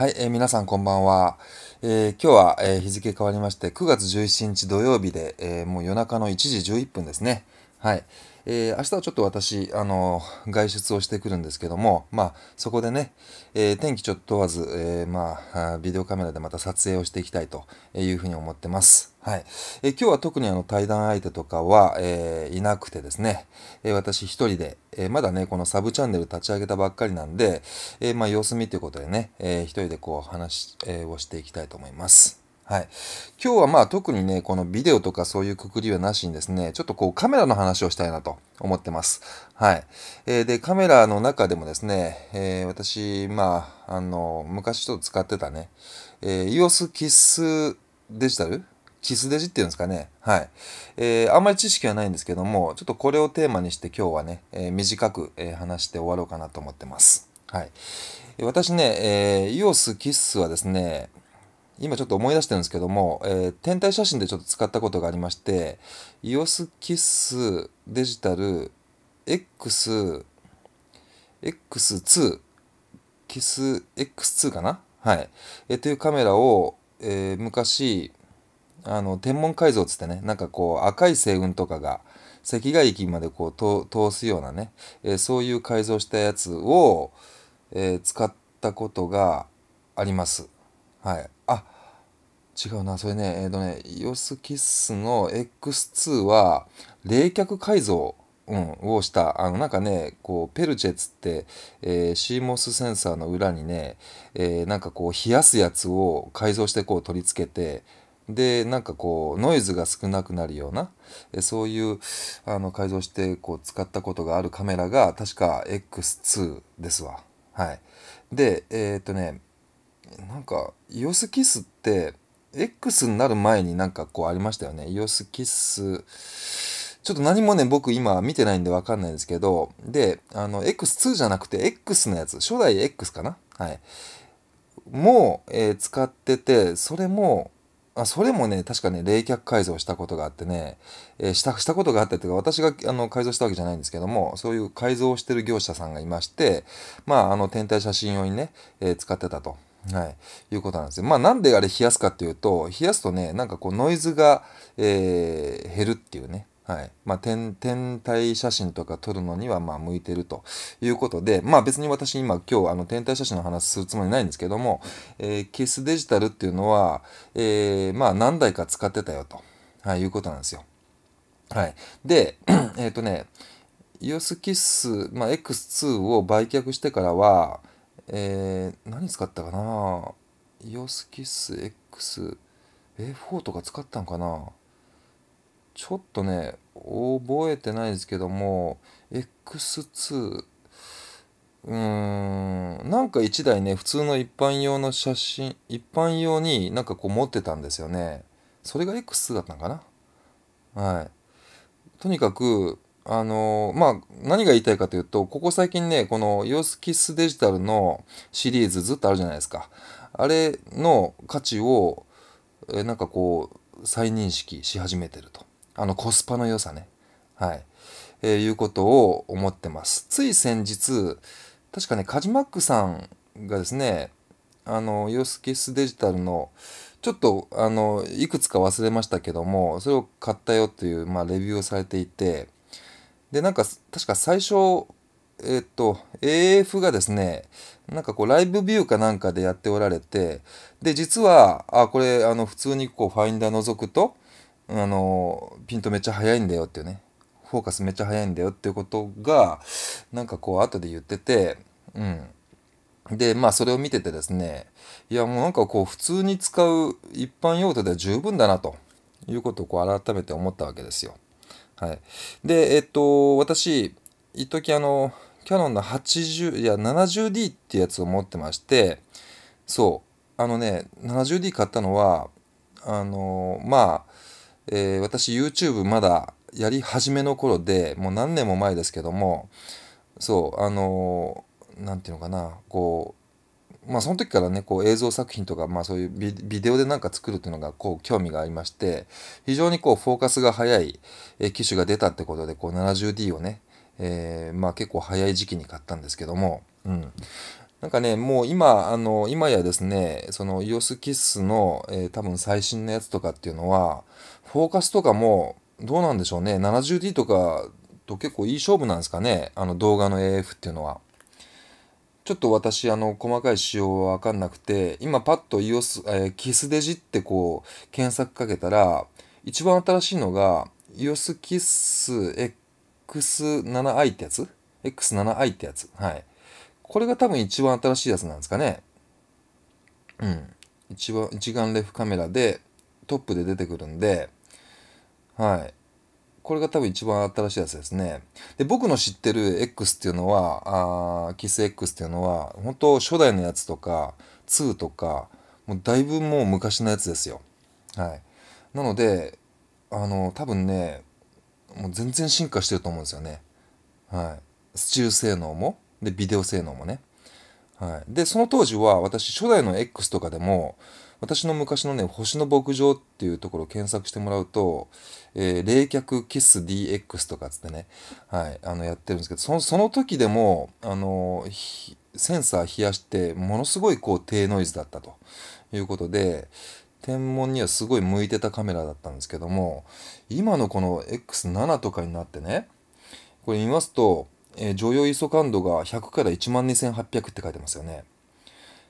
はい、えー、皆さんこんばんは。えー、今日は、えー、日付変わりまして、9月17日土曜日で、えもう夜中の1時11分ですね。はい。えー、明日はちょっと私、あのー、外出をしてくるんですけども、まあ、そこでね、えー、天気ちょっと問わず、えまあ、ビデオカメラでまた撮影をしていきたいというふうに思ってます。はい。え今日は特にあの対談相手とかは、えいなくてですね、え私一人で、えまだね、このサブチャンネル立ち上げたばっかりなんで、えまあ、様子見ということでね、えー、一人でこう話、えをしていきたいと思います。はい。今日はまあ特にね、このビデオとかそういうくくりはなしにですね、ちょっとこうカメラの話をしたいなと思ってます。はい。えー、で、カメラの中でもですね、えー、私、まあ、あの、昔ちょっと使ってたね、えー、EOS KISS デジタルキスデジっていうんですかね。はい。えー、あんまり知識はないんですけども、ちょっとこれをテーマにして今日はね、えー、短く、えー、話して終わろうかなと思ってます。はい。私ね、えー、EOS KISS はですね、今ちょっと思い出してるんですけども、えー、天体写真でちょっと使ったことがありまして EOSKISS デジタル X X2 キス X2 かなはい。えというカメラを、えー、昔、あの、天文改造つってね、なんかこう、赤い星雲とかが、赤外域までこう通すようなね、えー、そういう改造したやつを、えー、使ったことがあります。はい。違うな、それね、えっ、ー、とね、イオスキッスの X2 は冷却改造、うん、をした、あの、なんかね、こう、ペルチェツって、えー、CMOS センサーの裏にね、えー、なんかこう、冷やすやつを改造してこう取り付けて、でなんかこうノイズが少なくなるようなそういうあの改造してこう使ったことがあるカメラが確か X2 ですわはいでえー、っとねなんかイオスキスって X になる前になんかこうありましたよね。イオスキッス。ちょっと何もね、僕今見てないんでわかんないですけど、で、あの、X2 じゃなくて X のやつ、初代 X かなはい。もう、えー、使ってて、それも、あそれもね、確かね、冷却改造したことがあってね、えー、した、したことがあってというか、私があの改造したわけじゃないんですけども、そういう改造をしてる業者さんがいまして、まあ、あの、天体写真用にね、えー、使ってたと。はい、いうことなんですよ。まあなんであれ冷やすかっていうと冷やすとねなんかこうノイズが、えー、減るっていうね、はいまあ、天体写真とか撮るのにはまあ向いてるということでまあ別に私今今日あの天体写真の話するつもりないんですけども、えー、キスデジタルっていうのは、えー、まあ何台か使ってたよと、はい、いうことなんですよ。はい、で えっ、とね EOS キス、まあ、X2 を売却してからはえー、何使ったかな ?EOS キッス XA4 とか使ったんかなちょっとね、覚えてないですけども、X2、うーん、なんか1台ね、普通の一般用の写真、一般用になんかこう持ってたんですよね。それが X2 だったんかなはい。とにかく、あのまあ、何が言いたいかというと、ここ最近ね、この y o s k i s デジタルのシリーズずっとあるじゃないですか。あれの価値を、えなんかこう、再認識し始めてると。あのコスパの良さね。はい。えー、いうことを思ってます。つい先日、確かね、カジマックさんがですね、あの、ヨスキスデジタルの、ちょっと、あの、いくつか忘れましたけども、それを買ったよという、まあ、レビューをされていて、で、なんか、確か最初、えっと、AF がですね、なんかこう、ライブビューかなんかでやっておられて、で、実は、あ、これ、あの、普通にこう、ファインダー覗くと、あの、ピントめっちゃ早いんだよっていうね、フォーカスめっちゃ早いんだよっていうことが、なんかこう、後で言ってて、うん。で、まあ、それを見ててですね、いや、もうなんかこう、普通に使う一般用途では十分だなということをこう、改めて思ったわけですよ。はい、で、えっと、私、一時あの、キャノンの80、いや、70D ってやつを持ってまして、そう、あのね、70D 買ったのは、あの、まあ、えー、私 YouTube まだやり始めの頃で、もう何年も前ですけども、そう、あの、なんていうのかな、こう、まあ、その時からねこう映像作品とか、まあ、そういうビデオでなんか作るっていうのがこう興味がありまして非常にこうフォーカスが早い機種が出たってことでこう 70D をね、えー、まあ、結構早い時期に買ったんですけども、うん、なんかね、もう今、あの、今やですね、その EOS KISS の、えー、多分最新のやつとかっていうのは、フォーカスとかも、どうなんでしょうね、70D とかと結構いい勝負なんですかね、あの動画の AF っていうのは。ちょっと私あの細かい仕様は分かんなくて今パッと EOS、えー、キスデジってこう検索かけたら一番新しいのが EOS キス X7i ってやつ ?X7i ってやつ。はい。これが多分一番新しいやつなんですかね。うん。一番、一眼レフカメラでトップで出てくるんで、はい。これが多分一番新しいやつですね。で、僕の知ってる X っていうのは、あキス X っていうのは、本当初代のやつとか、2とか、もうだいぶもう昔のやつですよ。はい。なので、あの、多分ね、もう全然進化してると思うんですよね。はい。スチール性能も、で、ビデオ性能もね。はい、でその当時は私初代の X とかでも私の昔のね「星の牧場」っていうところを検索してもらうと「えー、冷却キス DX」とかっつってね、はい、あのやってるんですけどそのその時でもあのセンサー冷やしてものすごいこう低ノイズだったということで天文にはすごい向いてたカメラだったんですけども今のこの X7 とかになってねこれ見ますとえ常用イソ感度が100から12,800って書いてますよね。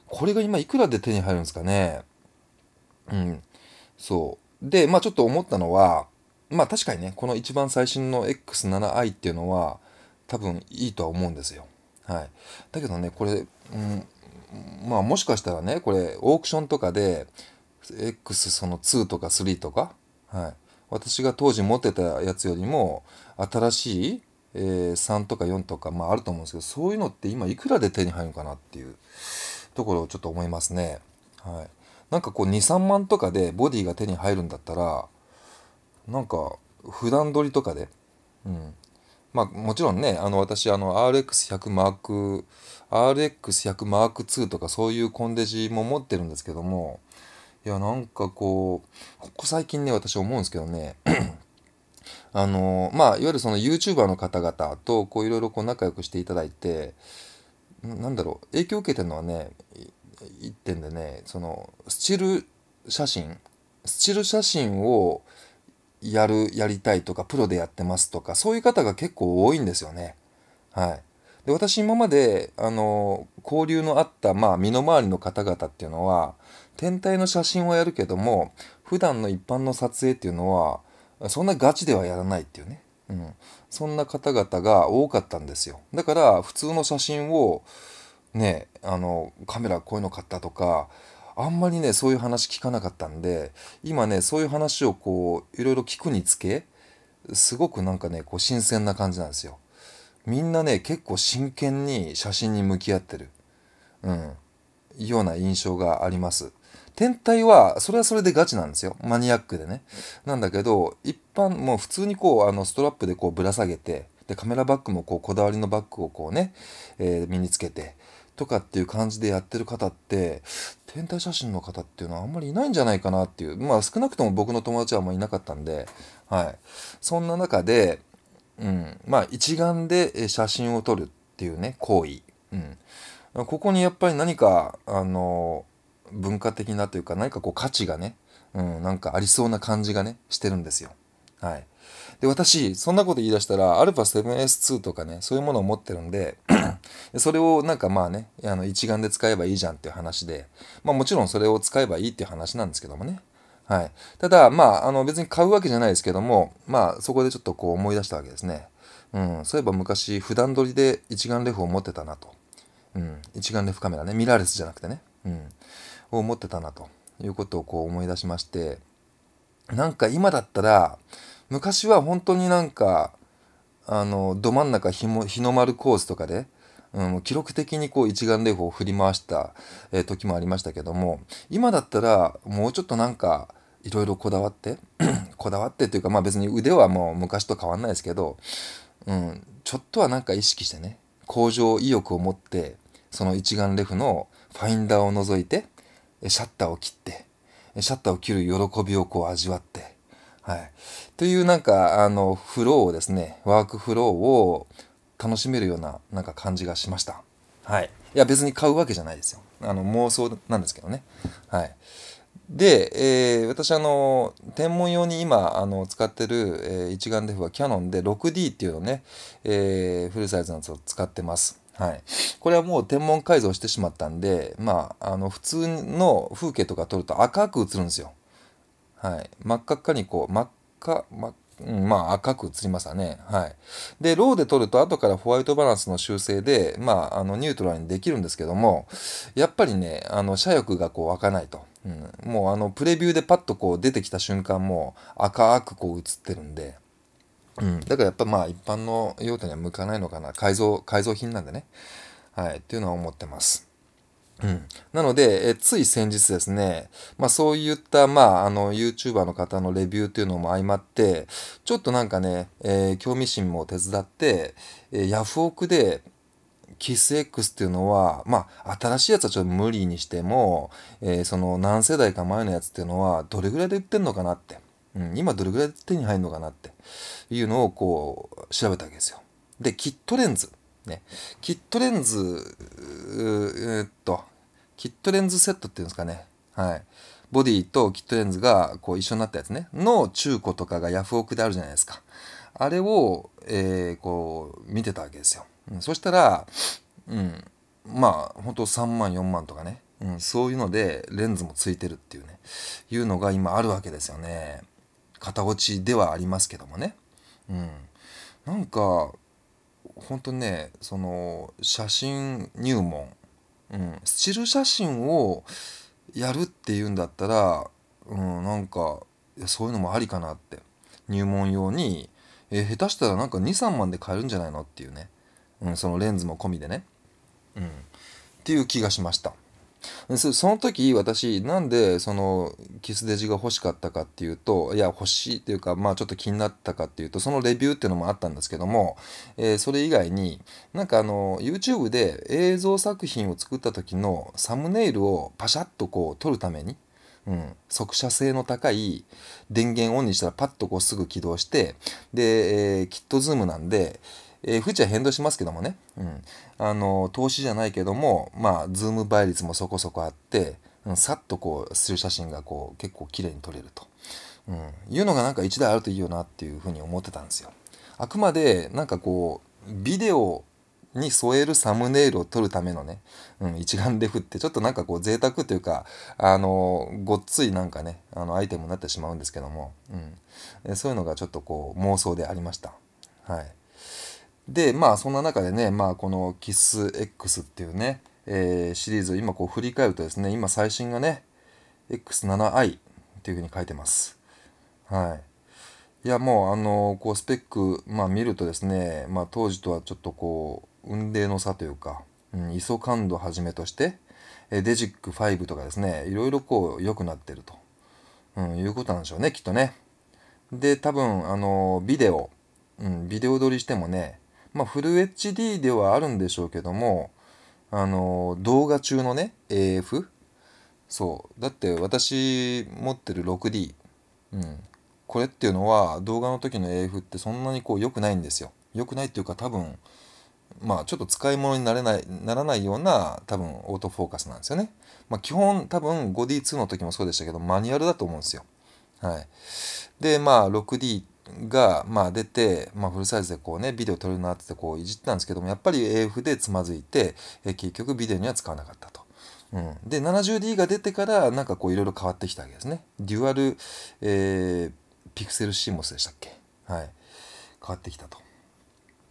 これが今いくらで手に入るんですかねうん。そう。で、まあちょっと思ったのは、まあ確かにね、この一番最新の X7i っていうのは多分いいとは思うんですよ。はい。だけどね、これ、うん、まあもしかしたらね、これオークションとかで X その2とか3とか、はい。私が当時持ってたやつよりも新しいえー、3とか4とか、まあ、あると思うんですけどそういうのって今いくらで手に入るのかなっていうところをちょっと思いますね。はい、なんかこう23万とかでボディが手に入るんだったらなんか普段撮りとかで、うん、まあもちろんねあの私あの RX100 マーク RX100 マーク2とかそういうコンデジも持ってるんですけどもいやなんかこうここ最近ね私思うんですけどねあのまあいわゆるその YouTuber の方々とこういろいろこう仲良くしていただいてなんだろう影響を受けてるのはね一点でねそのスチール写真スチール写真をやるやりたいとかプロでやってますとかそういう方が結構多いんですよね。はい、で私今まであの交流のあった、まあ、身の回りの方々っていうのは天体の写真はやるけども普段の一般の撮影っていうのはそんなガチではやらないっていうね、うん、そんな方々が多かったんですよだから普通の写真をねあのカメラこういうの買ったとかあんまりねそういう話聞かなかったんで今ねそういう話をこういろいろ聞くにつけすごくなんかねこう新鮮な感じなんですよみんなね結構真剣に写真に向き合ってる、うん、ような印象があります天体は、それはそれでガチなんですよ。マニアックでね。なんだけど、一般、もう普通にこう、あの、ストラップでこうぶら下げて、で、カメラバッグもこう、こだわりのバッグをこうね、えー、身につけて、とかっていう感じでやってる方って、天体写真の方っていうのはあんまりいないんじゃないかなっていう、まあ少なくとも僕の友達はあんまりいなかったんで、はい。そんな中で、うん、まあ一眼で写真を撮るっていうね、行為。うん。ここにやっぱり何か、あの文化的なというか何かこう価値がね、うん、なんかありそうな感じがねしてるんですよ。はい。で、私、そんなこと言い出したら、α7S2 とかね、そういうものを持ってるんで、それをなんかまあね、あの一眼で使えばいいじゃんっていう話で、まあもちろんそれを使えばいいっていう話なんですけどもね。はい。ただ、まあ、あの別に買うわけじゃないですけども、まあそこでちょっとこう思い出したわけですね。うん、そういえば昔、普段撮りで一眼レフを持ってたなと。うん、一眼レフカメラね、ミラーレスじゃなくてね。うん。をってたなということをこう思い出しましてなんか今だったら昔は本当になんかあのど真ん中日も日の丸コースとかで、うん、記録的にこう一眼レフを振り回した、時もありましたけども今だったらもうちょっとなんかいろいろこだわって こだわってというかまあ別に腕はもう昔と変わんないですけど、うん、ちょっとはなんか意識してね向上意欲を持ってその一眼レフのファインダーを覗いてシャッターを切って、シャッターを切る喜びをこう味わって、はい。というなんか、あの、フローをですね、ワークフローを楽しめるような、なんか感じがしました。はい。いや、別に買うわけじゃないですよ。あの、妄想なんですけどね。はい。で、えー、私あの天文用に今あの使ってる、えー、一眼レフはキヤノンで 6D っていうのね、えー、フルサイズのやつを使ってます。はい、これはもう天文改造してしまったんで、まあ、あの普通の風景とか撮ると赤く映るんですよ。はい、真っ赤っかにこう真っ赤真っうん、まあ赤く映りましたね。はい。で、ローで撮ると後からホワイトバランスの修正で、まあ、あの、ニュートラルにできるんですけども、やっぱりね、あの、斜翼がこう湧かないと。うん、もうあの、プレビューでパッとこう出てきた瞬間も赤くこう映ってるんで、うん、だからやっぱまあ一般の用途には向かないのかな改造改造品なんでねはいっていうのは思ってます。うん、なのでえ、つい先日ですね、まあそういった、まああの YouTuber の方のレビューっていうのも相まって、ちょっとなんかね、えー、興味心も手伝って、えー、ヤフオクで、キス X っていうのは、まあ、新しいやつはちょっと無理にしても、えー、その何世代か前のやつっていうのは、どれぐらいで売ってんのかなって。うん、今どれぐらい手に入るのかなっていうのをこう調べたわけですよ。で、キットレンズ。ね、キットレンズ、えー、っと、キットレンズセットっていうんですかね。はい。ボディとキットレンズがこう一緒になったやつね。の中古とかがヤフオクであるじゃないですか。あれを、えー、こう、見てたわけですよ。うん、そしたら、うん、まあ、本当3万、4万とかね。うん、そういうので、レンズもついてるっていうね、いうのが今あるわけですよね。片落ちではありますけどもね。うん、なんか本当ねその写真入門、うん、スチル写真をやるっていうんだったら、うん、なんかそういうのもありかなって入門用に、えー、下手したらなんか23万で買えるんじゃないのっていうね、うん、そのレンズも込みでね、うん、っていう気がしました。その時私なんでそのキスデジが欲しかったかっていうといや欲しいっていうかまあちょっと気になったかっていうとそのレビューっていうのもあったんですけども、えー、それ以外になんかあの YouTube で映像作品を作った時のサムネイルをパシャッとこう撮るために、うん、速射性の高い電源オンにしたらパッとこうすぐ起動してで、えー、キットズームなんでえー、富士は変動しますけどもね、うん、あの投資じゃないけども、まあ、ズーム倍率もそこそこあって、うん、さっとこう、する写真がこう、結構綺麗に撮れると、うん、いうのがなんか1台あるといいよなっていうふうに思ってたんですよ。あくまで、なんかこう、ビデオに添えるサムネイルを撮るためのね、うん、一眼レフってちょっとなんかこう贅沢というか、あの、ごっついなんかね、あのアイテムになってしまうんですけども、うん、そういうのがちょっとこう妄想でありました。はい。でまあそんな中でね、まあ、この「KISSX」っていうね、えー、シリーズ今こう振り返るとですね今最新がね X7i っていうふうに書いてますはいいやもうあのこうスペック、まあ、見るとですね、まあ、当時とはちょっとこう雲泥の差というか、うん、ISO 感度はじめとしてデジック5とかですねいろいろこう良くなってると、うん、いうことなんでしょうねきっとねで多分あのビデオ、うん、ビデオ撮りしてもねまあ、フル HD ではあるんでしょうけども、あの動画中のね AF そうだって私持ってる 6D、うん、これっていうのは動画の時の AF ってそんなにこう良くないんですよ良くないっていうか多分まあちょっと使い物になれないならないような多分オートフォーカスなんですよね、まあ、基本多分 5D2 の時もそうでしたけどマニュアルだと思うんですよはいでまあ 6D が、まあ、出て、まあ、フルサイズでこうね、ビデオ撮れるなってこういじったんですけども、やっぱり AF でつまずいて、え結局ビデオには使わなかったと。うん、で 70D が出てからなんかこういろいろ変わってきたわけですねデュアル、えー、ピクセルシーモスでしたっけはい変わってきたと、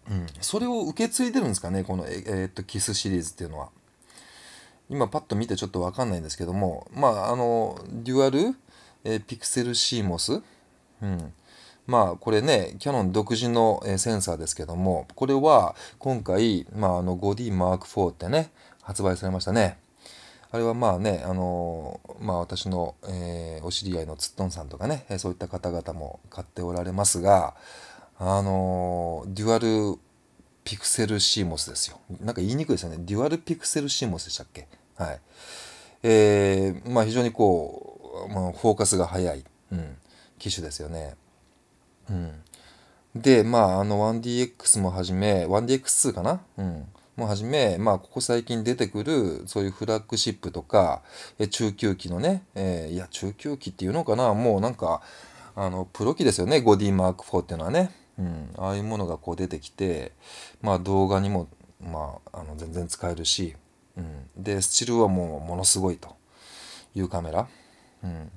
うん、それを受け継いでるんですかねこのえ、えー、っとキスシリーズっていうのは今パッと見てちょっと分かんないんですけどもまああのデュアル、えー、ピクセルシーモス、うん、まあ、これね、キヤノン独自のセンサーですけども、これは今回、まあ、あの 5D m 4ってね、発売されましたね。あれはまあね、あのまあ私の、えー、お知り合いのツットンさんとかね、そういった方々も買っておられますが、あのデュアルピクセル CMOS ですよ。なんか言いにくいですよね。デュアルピクセル CMOS でしたっけはい。えー、まあ非常にこう、まあ、フォーカスが早い、うん、機種ですよね。うん。で、まあ、あの 1DX もはじめ、1DX2 かなうん。もはじめ、まあ、ここ最近出てくる、そういうフラッグシップとか、え中級機のね、えー、いや、中級機っていうのかなもうなんか、あの、プロ機ですよね、5D ィマーク4っていうのはね。うん。ああいうものがこう出てきて、まあ、動画にも、まあ、あの、全然使えるし、うん。で、スチルはもう、ものすごいというカメラ。うん、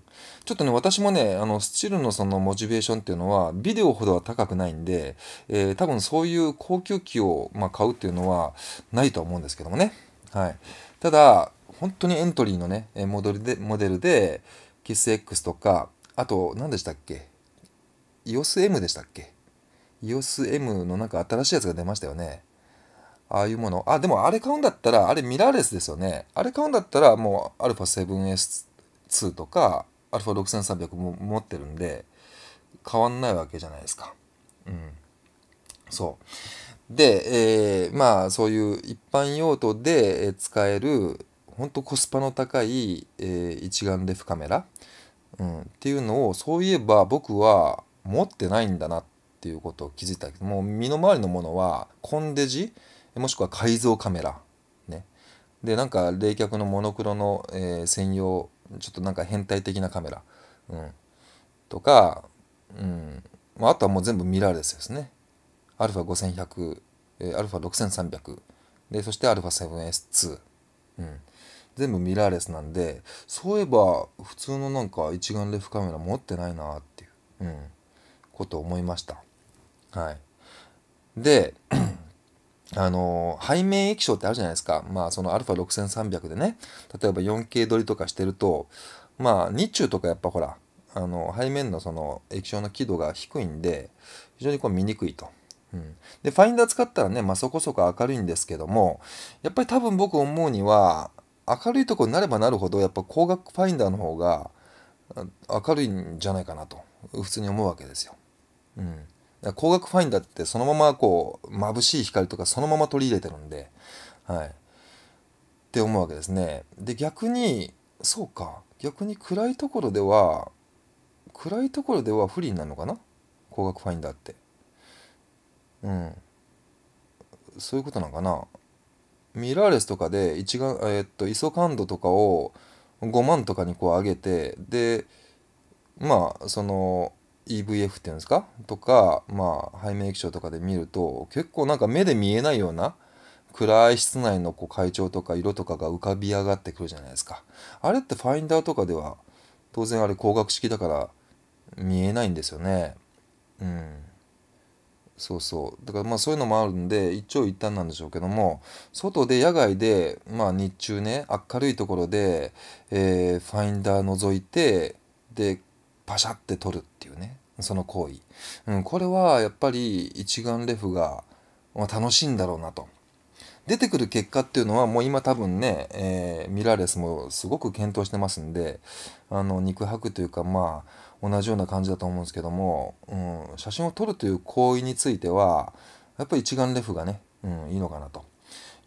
ちょっとね、私もね、あの、スチルのそのモチベーションっていうのは、ビデオほどは高くないんで、えー、多分そういう高級機を、まあ、買うっていうのはないとは思うんですけどもね。はい。ただ、本当にエントリーのね、モデルで、モデルで、キス X とか、あと、何でしたっけ ?EOSM でしたっけ ?EOSM のなんか新しいやつが出ましたよね。ああいうもの。あ、でもあれ買うんだったら、あれミラーレスですよね。あれ買うんだったら、もう α7S 2とか α6300 も持ってるんで変わんないわけじゃないですか。うん、そうで、えー、まあそういう一般用途で使える本当コスパの高い、えー、一眼レフカメラ、うん、っていうのをそういえば僕は持ってないんだなっていうことを気づいたけどもう身の回りのものはコンデジもしくは改造カメラねでなんか冷却のモノクロの、えー、専用ちょっとなんか変態的なカメラ、うん、とか、うんまあ、あとはもう全部ミラーレスですね。α5100、えフ α6300 で、そして α7S2、うん。全部ミラーレスなんで、そういえば普通のなんか一眼レフカメラ持ってないなっていう、うん、こと思いました。はい。で、あの、背面液晶ってあるじゃないですか。まあ、その α6300 でね、例えば 4K 撮りとかしてると、まあ、日中とかやっぱほら、あの、背面のその液晶の輝度が低いんで、非常にこう見にくいと。うん、で、ファインダー使ったらね、まあ、そこそこ明るいんですけども、やっぱり多分僕思うには、明るいとこになればなるほど、やっぱ光学ファインダーの方が明るいんじゃないかなと、普通に思うわけですよ。うん。光学ファインダーってそのままこう眩しい光とかそのまま取り入れてるんで、はい、って思うわけですね。で逆にそうか逆に暗いところでは暗いところでは不利になるのかな光学ファインダーって。うん。そういうことなのかなミラーレスとかで一眼、えー、っと、ISO 感度とかを5万とかにこう上げて、で、まあ、その、EVF っていうんですかとか、まあ、背面液晶とかで見ると結構なんか目で見えないような暗い室内のこう階調とか色とかが浮かび上がってくるじゃないですかあれってファインダーとかでは当然あれ光学式だから見えないんですよねうんそうそうだからまあそういうのもあるんで一長一短なんでしょうけども外で野外でまあ日中ね明るいところで、えー、ファインダー覗いてでパシャって取るっていうねその行為、うん、これはやっぱり一眼レフが、まあ、楽しいんだろうなと。出てくる結果っていうのはもう今多分ね、えー、ミラーレスもすごく検討してますんであの肉薄というかまあ同じような感じだと思うんですけども、うん、写真を撮るという行為についてはやっぱり一眼レフがね、うん、いいのかなと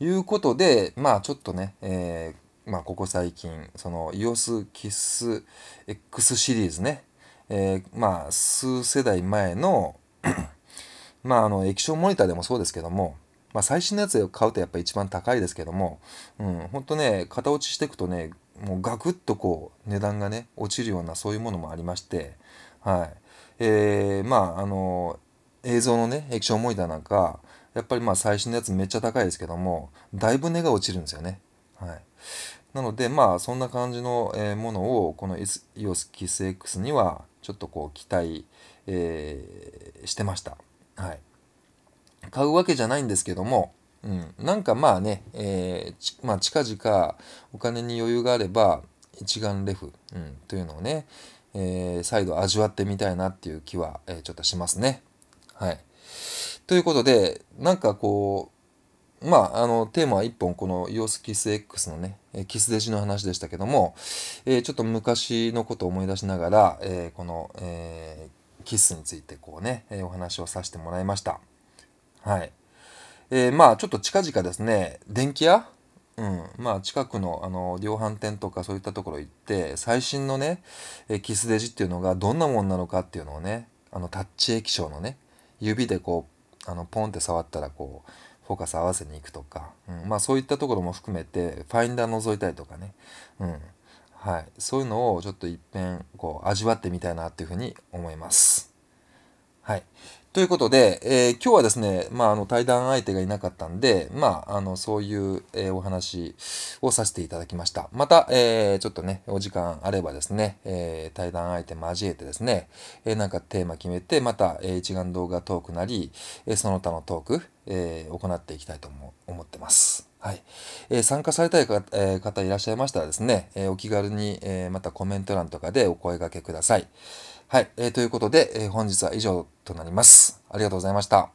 いうことでまあちょっとね、えーまあ、ここ最近、その EOS キス X シリーズね、えー、まあ、数世代前の まあ、あの液晶モニターでもそうですけども、まあ、最新のやつを買うとやっぱ一番高いですけども、うん、ほんとね型落ちしていくとねもうガクッとこう値段がね落ちるようなそういうものもありまして、はいえー、まああの映像のね液晶モニターなんかやっぱりまあ最新のやつめっちゃ高いですけどもだいぶ値が落ちるんですよね。はい、なのでまあそんな感じのものをこの EOS キス X にはちょっとこう期待、えー、してました。はい。買うわけじゃないんですけども、うん、なんかまあね、えー、まあ、近々お金に余裕があれば一眼レフ、うん、というのをね、えー、再度味わってみたいなっていう気は、えー、ちょっとしますね。はい。ということで、なんかこう、まあ、あの、テーマは1本、このイオスキス X のね、キスデジの話でしたけども、えー、ちょっと昔のことを思い出しながら、えー、この、えー、キスについてこうね、えお話をさせてもらいました。はい。えまあ、ちょっと近々ですね、電気屋うん、まあ近くのあの量販店とかそういったところ行って最新のねキスデジっていうのがどんなもんなのかっていうのをねあのタッチ液晶のね指でこうあのポンって触ったらこうフォーカス合わせに行くとか、うん、まあそういったところも含めてファインダー覗いたりとかね、うんはい、そういうのをちょっと一遍こう味わってみたいなっていうふうに思います。はい、ということで、えー、今日はですね、まあ、あの対談相手がいなかったんで、まあ、あのそういう、えー、お話をさせていただきました。また、えー、ちょっとね、お時間あればですね、え対談相手交えてですね、えなんかテーマ決めて、また、え一眼動画トークなり、えその他のトーク、えー、行っていきたいと思思ってます。はい。えー、参加されたい方,、えー、方いらっしゃいましたらですね、えお気軽に、えまたコメント欄とかでお声掛けください。はい。えということで、え本日は以上となります。ありがとうございました。